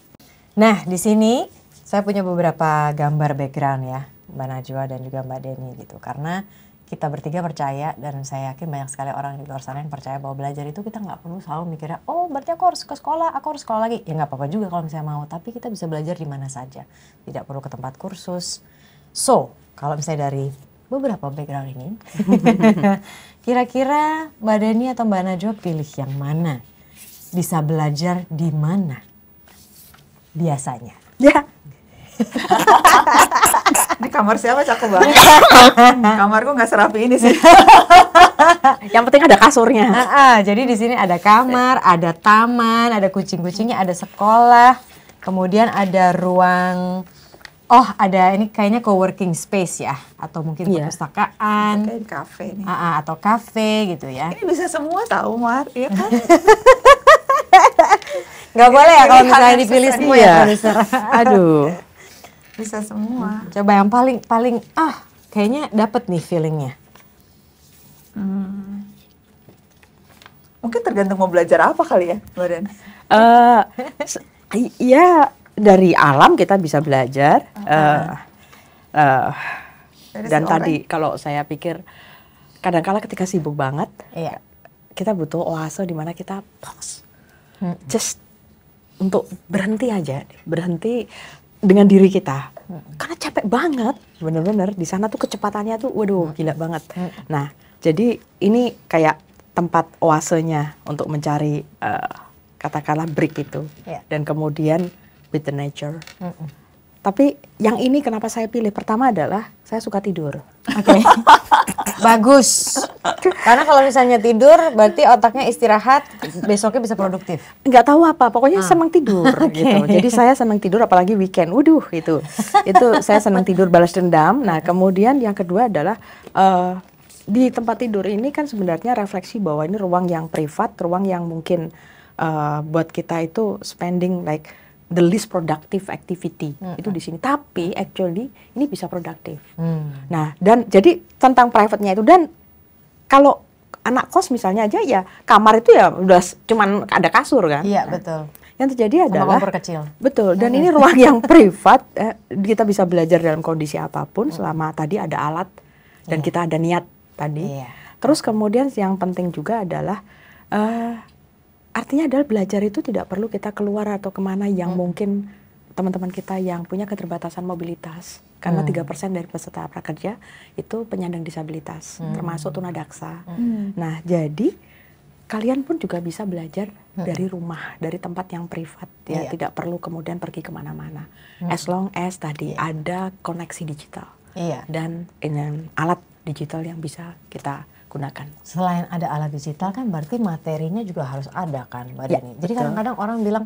Nah, di sini saya punya beberapa gambar background ya, Mbak Najwa dan juga Mbak Deni gitu. Karena kita bertiga percaya dan saya yakin banyak sekali orang di luar sana yang percaya bahwa belajar itu kita nggak perlu selalu mikirnya oh berarti aku harus ke sekolah aku harus sekolah lagi ya nggak apa-apa juga kalau misalnya mau tapi kita bisa belajar di mana saja tidak perlu ke tempat kursus so kalau misalnya dari beberapa background ini. Kira-kira Mbak Dani atau Mbak Najwa pilih yang mana? Bisa belajar di mana? Biasanya. Ya. di kamar siapa cakep banget. Kamarku nggak serapi ini sih. yang penting ada kasurnya. Uh -uh, jadi di sini ada kamar, ada taman, ada kucing-kucingnya, ada sekolah, kemudian ada ruang oh ada ini kayaknya co-working space ya atau mungkin yeah. perpustakaan mungkin kafe nih uh, atau kafe gitu ya ini bisa semua tahu Mar ya kan nggak boleh ya kalau misalnya dipilih semua ya iya. aduh bisa semua coba yang paling paling ah kayaknya dapet nih feelingnya hmm. mungkin tergantung mau belajar apa kali ya Badan uh, eh, Iya, dari alam kita bisa belajar uh uh, dan tadi kalau saya pikir kadang-kala ketika sibuk banget yeah. kita butuh oase di mana kita pause hmm. just untuk berhenti aja berhenti dengan diri kita hmm. karena capek banget bener-bener di sana tuh kecepatannya tuh waduh hmm. gila banget hmm. nah jadi ini kayak tempat oasenya untuk mencari uh, katakanlah break itu yeah. dan kemudian with the nature. Mm -mm. Tapi yang ini kenapa saya pilih pertama adalah saya suka tidur. Oke. Okay. Bagus. Karena kalau misalnya tidur berarti otaknya istirahat, besoknya bisa produktif. Nggak tahu apa, pokoknya ah. senang tidur okay. gitu. Jadi saya senang tidur apalagi weekend. Waduh gitu. Itu saya senang tidur balas dendam. Nah, kemudian yang kedua adalah uh, di tempat tidur ini kan sebenarnya refleksi bahwa ini ruang yang privat, ruang yang mungkin uh, buat kita itu spending like the least productive activity -hmm. itu di sini. Tapi actually ini bisa produktif. Mm. Nah dan jadi tentang private-nya itu dan kalau anak kos misalnya aja ya kamar itu ya udah cuman ada kasur kan. Iya nah. betul yang terjadi adalah kompor kecil. Betul. Dan ini ruang yang privat, eh, kita bisa belajar dalam kondisi apapun hmm. selama tadi ada alat dan yeah. kita ada niat tadi. Yeah. Terus kemudian yang penting juga adalah uh, artinya adalah belajar itu tidak perlu kita keluar atau kemana yang hmm. mungkin teman-teman kita yang punya keterbatasan mobilitas karena hmm. tiga hmm. persen dari peserta prakerja itu penyandang disabilitas hmm. termasuk tunadaksa. Hmm. hmm. Nah jadi kalian pun juga bisa belajar hmm. dari rumah dari tempat yang privat ya yeah. tidak perlu kemudian pergi kemana-mana hmm. as long as tadi yeah. ada koneksi digital yeah. dan in, alat digital yang bisa kita gunakan. Selain ada alat digital kan berarti materinya juga harus ada kan Mbak ya, Deni. Jadi kadang-kadang orang bilang,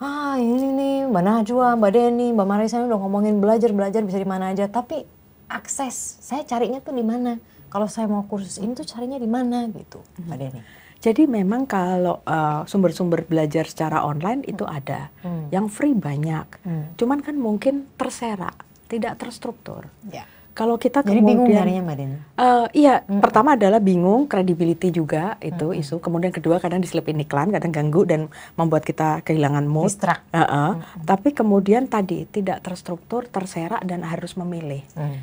ah ini nih Mbak Najwa, Mbak Deni, Mbak Marisa udah ngomongin belajar-belajar bisa di mana aja. Tapi akses, saya carinya tuh di mana? Kalau saya mau kursus ini tuh carinya di mana gitu Mbak hmm. Deni? Jadi memang kalau sumber eh, sumber-sumber belajar secara online itu hmm. ada, hmm. yang free banyak. Hmm. Cuman kan mungkin terserak, tidak terstruktur. Yeah kalau kita Jadi kemudian bingung nyarinya Mbak Dina. Uh, iya, mm -hmm. pertama adalah bingung, credibility juga itu mm -hmm. isu. Kemudian kedua kadang diselipin iklan, kadang ganggu dan membuat kita kehilangan mood. Distrak. Uh -uh. Mm -hmm. Tapi kemudian tadi tidak terstruktur, terserak dan harus memilih. Mm.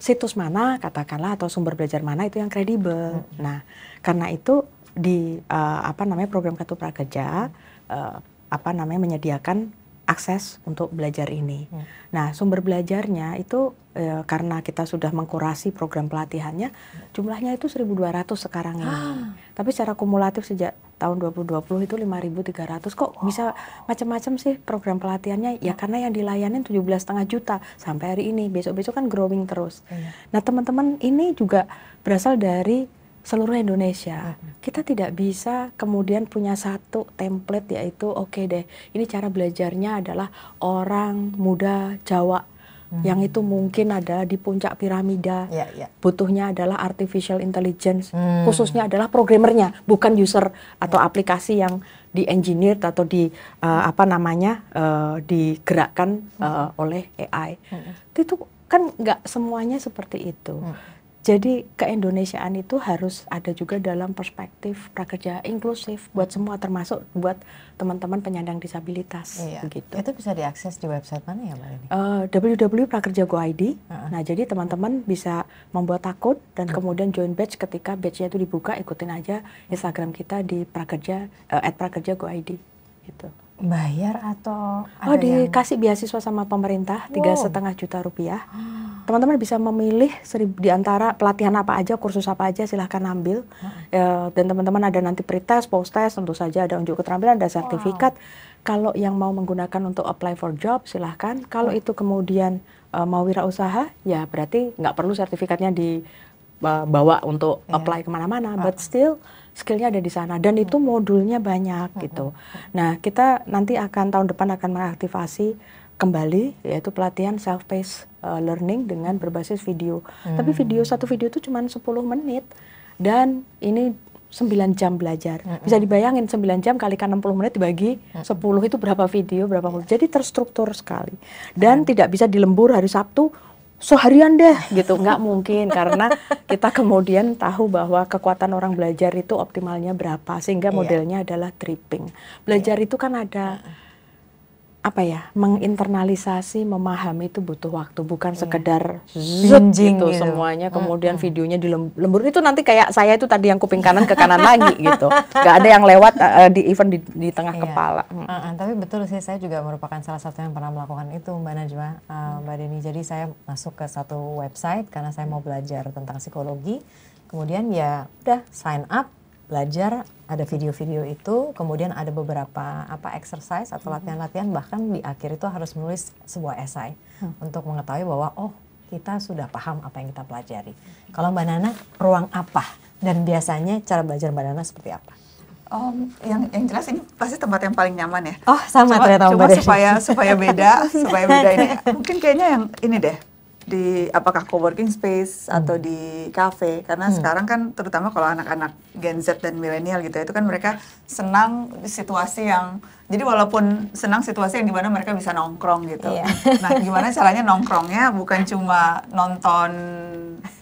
Situs mana katakanlah atau sumber belajar mana itu yang kredibel. Mm -hmm. Nah, karena itu di uh, apa namanya program kartu prakerja uh, apa namanya menyediakan akses untuk belajar ini. Hmm. Nah, sumber belajarnya itu e, karena kita sudah mengkurasi program pelatihannya, jumlahnya itu 1.200 sekarang ini. Ah. Tapi secara kumulatif sejak tahun 2020 itu 5.300. Kok wow. bisa macam-macam sih program pelatihannya? Ya hmm. karena yang dilayanin 17,5 juta sampai hari ini. Besok-besok kan growing terus. Hmm. Nah, teman-teman ini juga berasal dari seluruh Indonesia. Kita tidak bisa kemudian punya satu template yaitu oke okay deh, ini cara belajarnya adalah orang muda Jawa hmm. yang itu mungkin ada di puncak piramida. Yeah, yeah. Butuhnya adalah artificial intelligence, hmm. khususnya adalah programmernya, bukan user atau yeah. aplikasi yang di engineer atau di uh, apa namanya uh, digerakkan uh, hmm. Eh, oleh AI. Hmm. Itu kan nggak semuanya seperti itu. Hmm. Jadi keindonesiaan itu harus ada juga dalam perspektif prakerja inklusif buat semua termasuk buat teman-teman penyandang disabilitas. Iya. Begitu. Itu bisa diakses di website mana ya Mbak ini? Uh, eh, www.prakerjago.id. Uh -huh. Nah jadi teman-teman bisa membuat takut dan uh -huh. kemudian join batch ketika batchnya itu dibuka ikutin aja Instagram kita di prakerja uh, eh, @prakerjago.id. Gitu bayar atau oh dikasih yang... beasiswa sama pemerintah tiga setengah juta rupiah teman-teman bisa memilih serib, di antara pelatihan apa aja kursus apa aja silahkan ambil hmm. e, dan teman-teman ada nanti pretest post test tentu saja ada unjuk keterampilan ada sertifikat wow. kalau yang mau menggunakan untuk apply for job silahkan kalau hmm. itu kemudian e, mau wirausaha ya berarti nggak perlu sertifikatnya dibawa eh, untuk yeah. apply kemana-mana but still skillnya ada di sana dan itu modulnya banyak gitu. Nah kita nanti akan tahun depan akan mengaktifasi kembali yaitu pelatihan self paced uh, eh, learning dengan berbasis video. Hmm. Tapi video satu video itu cuma 10 menit dan ini 9 jam belajar. Bisa dibayangin 9 jam kali kalikan 60 menit dibagi mm. sepuluh 10 itu berapa video, berapa iya. Jadi terstruktur sekali. Dan -hmm. tidak bisa dilembur hari Sabtu seharian deh gitu nggak mungkin karena kita kemudian tahu bahwa kekuatan orang belajar itu optimalnya berapa sehingga iya. modelnya yeah. adalah tripping belajar yeah. itu kan ada apa ya menginternalisasi memahami itu butuh waktu bukan yeah. sekedar zut gitu, gitu semuanya kemudian mm -hmm. videonya dilembur itu nanti kayak saya itu tadi yang kuping kanan ke kanan lagi gitu nggak ada yang lewat uh, di event di, di tengah yeah. kepala mm. uh, uh, tapi betul sih saya juga merupakan salah satu yang pernah melakukan itu mbak Najwa uh, mbak Deni jadi saya masuk ke satu website karena saya mau belajar tentang psikologi kemudian ya udah sign up belajar ada video-video itu, kemudian ada beberapa apa exercise atau latihan-latihan bahkan di akhir itu harus menulis sebuah esai hmm. untuk mengetahui bahwa oh kita sudah paham apa yang kita pelajari. Kalau Mbak Nana, ruang apa dan biasanya cara belajar Mbak Nana seperti apa? Oh, yang yang jelas ini pasti tempat yang paling nyaman ya. Oh, sama cuma, ternyata Mbak Cuma supaya supaya beda, supaya beda ini. Mungkin kayaknya yang ini deh di apakah co-working space hmm. atau di cafe karena hmm. sekarang kan terutama kalau anak-anak Gen Z dan milenial gitu ya, itu kan mereka senang di situasi yang jadi walaupun senang situasi yang dimana mereka bisa nongkrong gitu. Iya. Nah, gimana caranya nongkrongnya bukan cuma nonton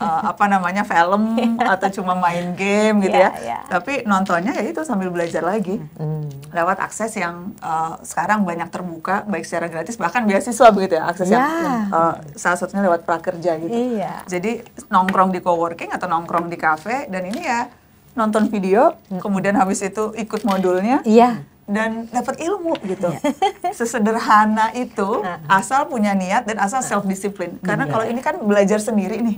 uh, apa namanya film iya. atau cuma main game gitu yeah, ya. Yeah. Iya. Tapi nontonnya ya itu sambil belajar lagi. Mm. Lewat akses yang uh, sekarang banyak terbuka baik secara gratis bahkan beasiswa begitu ya, akses yeah. yang uh, salah satunya lewat prakerja gitu. Yeah. Jadi nongkrong di coworking atau nongkrong di cafe dan ini ya nonton video, hmm. kemudian habis itu ikut modulnya. Iya dan mm-hmm. dapat ilmu gitu. Yeah. Sesederhana itu nah. asal punya niat dan asal nah. self discipline. Karena iya. kalau ini kan belajar sendiri nih.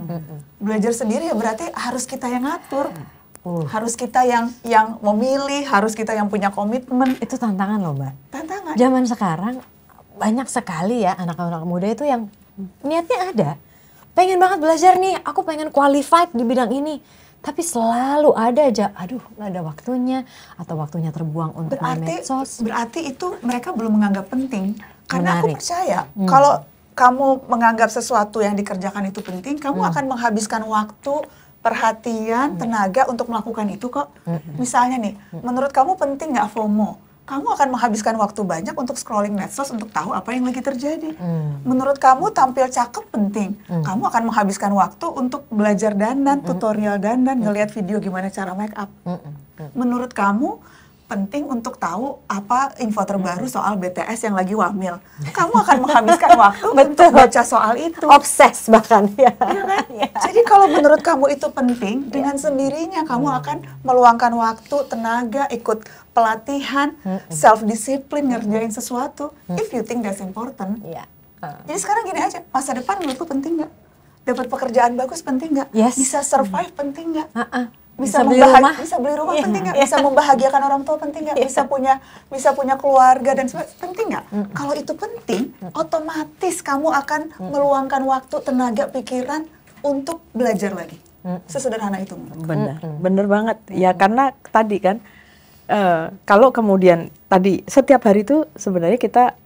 Belajar sendiri ya berarti harus kita yang ngatur. Nah. Uh. Harus kita yang yang memilih, harus kita yang punya komitmen. Itu tantangan loh, Mbak. Tantangan. Zaman sekarang banyak sekali ya anak-anak muda itu yang niatnya ada. Pengen banget belajar nih, aku pengen qualified di bidang ini tapi selalu ada aja aduh nggak ada waktunya atau waktunya terbuang untuk berarti, main medsos berarti itu mereka belum menganggap penting karena Menarik. aku percaya hmm. kalau kamu menganggap sesuatu yang dikerjakan itu penting kamu hmm. akan menghabiskan waktu perhatian hmm. tenaga untuk melakukan itu kok hmm. misalnya nih hmm. menurut kamu penting nggak FOMO kamu akan menghabiskan waktu banyak untuk scrolling medsos untuk tahu apa yang lagi terjadi. Hmm. Menurut kamu tampil cakep penting. Hmm. Kamu akan menghabiskan waktu untuk belajar dandan, hmm. tutorial dandan, hmm. ngelihat video gimana cara make up. Hmm. Hmm. hmm. Menurut kamu penting untuk tahu apa info terbaru hmm. soal BTS yang lagi wamil. Kamu akan menghabiskan waktu Betul. untuk baca soal itu. Obses bahkan ya. ya kan? ya. Jadi kalau menurut kamu itu penting, ya. dengan sendirinya kamu hmm. akan meluangkan waktu, tenaga, ikut pelatihan, hmm. self disiplin ngerjain sesuatu. Hmm. If you think that's important. Ya. Hmm. Jadi sekarang gini aja, masa depan menurutku penting nggak? Dapat pekerjaan bagus penting nggak? Yes. Bisa survive hmm. penting nggak? Uh -uh bisa, bisa beli rumah bisa beli rumah yeah. penting nggak iya. bisa membahagiakan orang tua penting nggak iya. bisa punya bisa punya keluarga dan sebagainya penting nggak mm. kalau itu penting mm. otomatis kamu akan mm. meluangkan waktu tenaga pikiran untuk belajar lagi mm. sesederhana itu benar mm. benar banget mm. ya karena tadi kan uh, kalau kemudian tadi setiap hari itu sebenarnya kita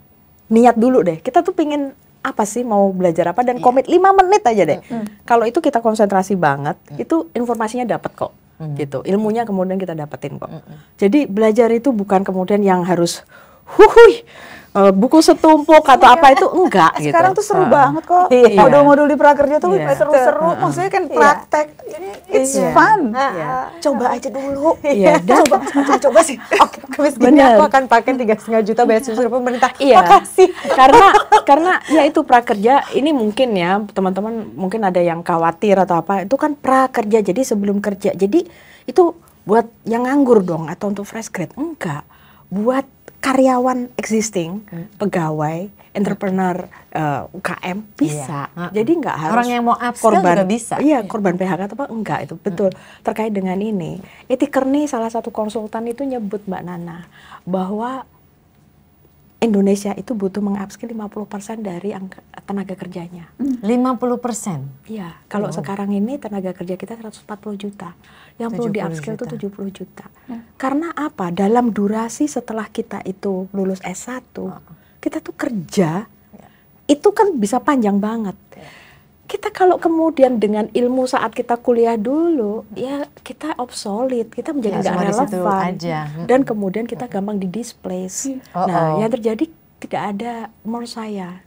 niat dulu deh kita tuh pingin apa sih mau belajar apa dan yeah. komit 5 menit aja deh. Mm. Kalau itu kita konsentrasi banget, mm. itu informasinya dapat kok hmm. gitu ilmunya kemudian kita dapetin kok hmm. hmm. jadi belajar itu bukan kemudian yang harus huhui, Eh, buku setumpuk atau apa itu iya. enggak sekarang gitu. Sekarang tuh seru uh. banget kok. Iya. Modul-modul di prakerja tuh iya. seru-seru. Uh Maksudnya kan iya. praktek. Iya. it's iya. fun. uh, Coba aja dulu. Iya. coba, coba, coba sih. Oke, habis gini aku akan pakai tiga setengah juta bayar susur pemerintah. Iya. Makasih. Karena karena ya itu prakerja ini mungkin ya teman-teman mungkin ada yang khawatir atau apa itu kan prakerja jadi sebelum kerja jadi itu buat yang nganggur dong atau untuk fresh grade enggak buat karyawan existing, hmm. pegawai, entrepreneur uh, eh, UKM iya. bisa. Iya. Jadi nggak harus orang yang mau upskill korban, juga bisa. Iya, iya. korban PHK atau apa enggak itu betul. Hmm. Terkait dengan ini, Etikerni salah satu konsultan itu nyebut Mbak Nana bahwa Indonesia itu butuh mengupskill 50% dari tenaga kerjanya. 50%? Hmm. Iya, kalau oh. sekarang ini tenaga kerja kita 140 juta. Yang perlu diupskill itu 70 juta. Hmm. Karena apa? Dalam durasi setelah kita itu lulus S1, oh. Hmm. kita tuh kerja, yeah. itu kan bisa panjang banget kita kalau kemudian dengan ilmu saat kita kuliah dulu ya kita obsolete kita menjadi tidak ya, relevan aja. dan kemudian kita gampang di displace nah, oh, nah yang terjadi tidak ada menurut saya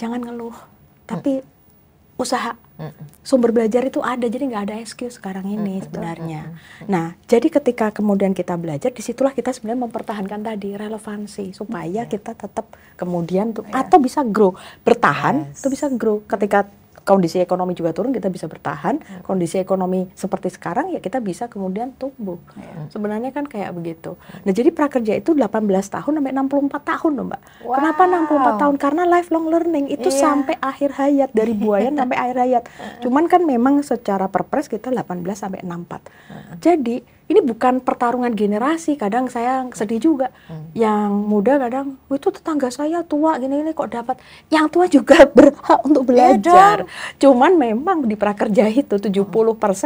jangan ngeluh tapi hmm. usaha sumber belajar itu ada jadi nggak ada excuse sekarang ini hmm, sebenarnya hmm, nah jadi ketika kemudian kita belajar disitulah kita sebenarnya mempertahankan tadi relevansi supaya iya. kita tetap kemudian tuh iya. atau bisa grow bertahan yes. bisa grow ketika kondisi ekonomi juga turun kita bisa bertahan hmm. kondisi ekonomi seperti sekarang ya kita bisa kemudian tumbuh ya. sebenarnya kan kayak begitu nah jadi prakerja itu 18 tahun sampai 64 tahun loh mbak wow. kenapa 64 tahun karena lifelong learning itu yeah. sampai akhir hayat dari buayan sampai akhir hayat hmm. cuman kan memang secara perpres kita 18 sampai 64 jadi ini bukan pertarungan generasi kadang saya sedih juga hmm. yang muda kadang itu tetangga saya tua gini gini kok dapat yang tua juga berhak untuk iya belajar Ya, cuman memang di prakerja itu 70%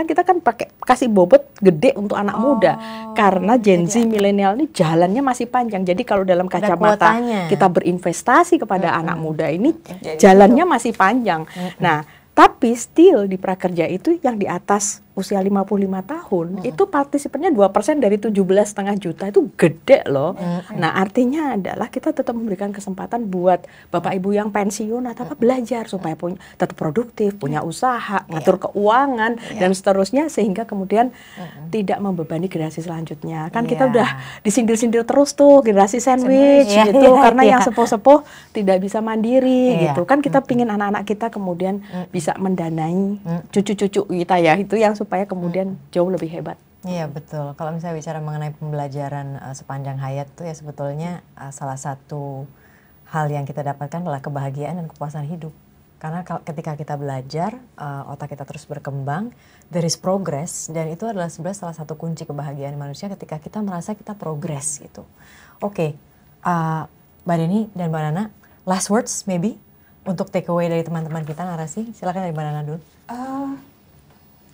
kita kan pakai kasih bobot gede untuk anak oh. muda karena gitu Gen Z ya. milenial ini jalannya masih panjang jadi kalau dalam kacamata kita berinvestasi kepada hmm. anak muda ini jadi gitu. jalannya itu. masih panjang hmm. nah tapi still di prakerja itu yang di atas usia 55 tahun mm -hmm. itu partisipannya 2% dari belas setengah juta itu gede loh. Hmm, -hmm. Nah, artinya adalah kita tetap memberikan kesempatan buat Bapak Ibu yang pensiun atau apa hmm. belajar supaya punya tetap produktif, punya hmm. usaha, iya. ngatur keuangan yeah. dan seterusnya sehingga kemudian -hmm. tidak membebani generasi selanjutnya. Kan yeah. kita iya. udah disindir-sindir terus tuh generasi sandwich yeah. gitu yeah. karena yeah. yang iya. sepuh-sepuh tidak bisa mandiri yeah. gitu. Kan kita -hmm. pingin anak-anak kita kemudian -hmm. bisa mendanai cucu-cucu -hmm. kita ya. Itu yang supaya kemudian hmm. jauh lebih hebat. Iya betul. Kalau misalnya bicara mengenai pembelajaran uh, sepanjang hayat tuh ya sebetulnya uh, salah satu hal yang kita dapatkan adalah kebahagiaan dan kepuasan hidup. Karena ketika kita belajar, uh, otak kita terus berkembang, there is progress dan itu adalah sebenarnya salah satu kunci kebahagiaan manusia ketika kita merasa kita progress gitu. Oke, okay, uh, Mbak Deni dan Mbak Nana, last words maybe untuk takeaway dari teman-teman kita narasi. Silakan dari Mbak Nana dulu. Uh,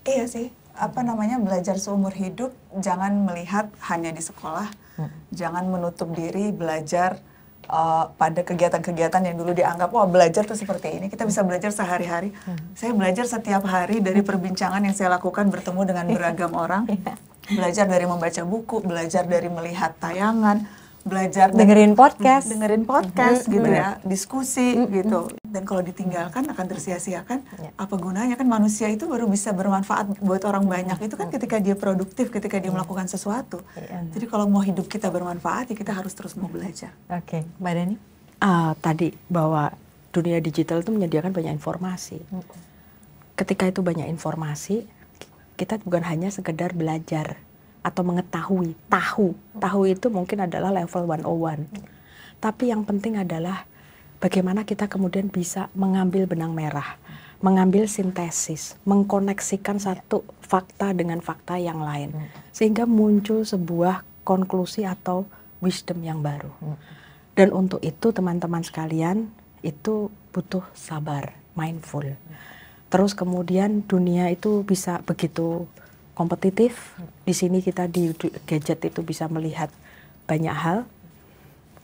Iya sih, apa namanya belajar seumur hidup, jangan melihat hanya di sekolah, hmm. jangan menutup diri belajar uh, pada kegiatan-kegiatan yang dulu dianggap wah oh, belajar tuh seperti ini. Kita bisa belajar sehari-hari. Hmm. Saya belajar setiap hari dari perbincangan yang saya lakukan bertemu dengan beragam orang. Iya. Belajar dari membaca buku, belajar dari melihat tayangan, belajar dengerin podcast dengerin podcast mm -hmm. gitu ya diskusi mm -hmm. gitu dan kalau ditinggalkan akan tersia-siakan yeah. apa gunanya kan manusia itu baru bisa bermanfaat buat orang banyak itu kan ketika dia produktif ketika dia iya. melakukan sesuatu yeah. jadi kalau mau hidup kita bermanfaat ya kita harus terus mau belajar oke okay. mbak Dani uh, tadi bahwa dunia digital itu menyediakan banyak informasi mm -hmm. ketika itu banyak informasi kita bukan hanya sekedar belajar atau mengetahui, tahu. Tahu itu mungkin adalah level 101. Tapi yang penting adalah bagaimana kita kemudian bisa mengambil benang merah, mengambil sintesis, mengkoneksikan satu fakta dengan fakta yang lain. Hmm. Sehingga muncul sebuah konklusi atau wisdom yang baru. Hmm. Dan untuk itu teman-teman sekalian itu butuh sabar, mindful. Hmm. Terus kemudian dunia itu bisa begitu kompetitif. Di sini kita di gadget itu bisa melihat banyak hal,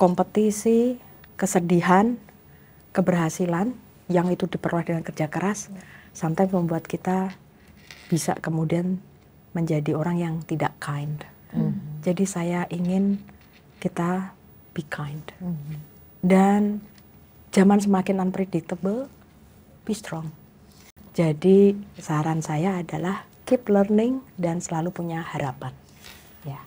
kompetisi, kesedihan, keberhasilan yang itu diperoleh dengan kerja keras, sampai membuat kita bisa kemudian menjadi orang yang tidak kind. Mm -hmm. Jadi saya ingin kita be kind. Mm -hmm. Dan zaman semakin unpredictable, be strong. Jadi saran saya adalah keep learning dan selalu punya harapan. Ya.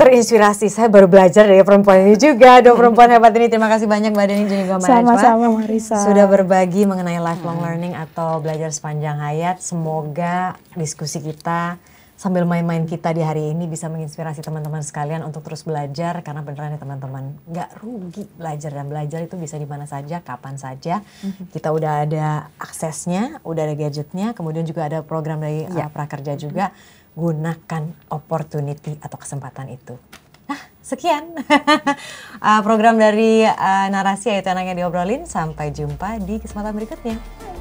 terinspirasi. Saya baru belajar dari perempuan ini juga. Dua perempuan hebat ini. Terima kasih banyak Mbak Deni juga Mbak Sama-sama Marisa. Sudah berbagi mengenai lifelong learning atau belajar sepanjang hayat. Semoga diskusi kita sambil main-main kita di hari ini bisa menginspirasi teman-teman sekalian untuk terus belajar karena beneran ya teman-teman nggak rugi belajar dan belajar itu bisa di mana saja kapan saja mm-hmm. kita udah ada aksesnya udah ada gadgetnya kemudian juga ada program dari yeah. uh, prakerja juga mm-hmm. gunakan opportunity atau kesempatan itu nah sekian uh, program dari uh, narasi yaitu anaknya diobrolin sampai jumpa di kesempatan berikutnya.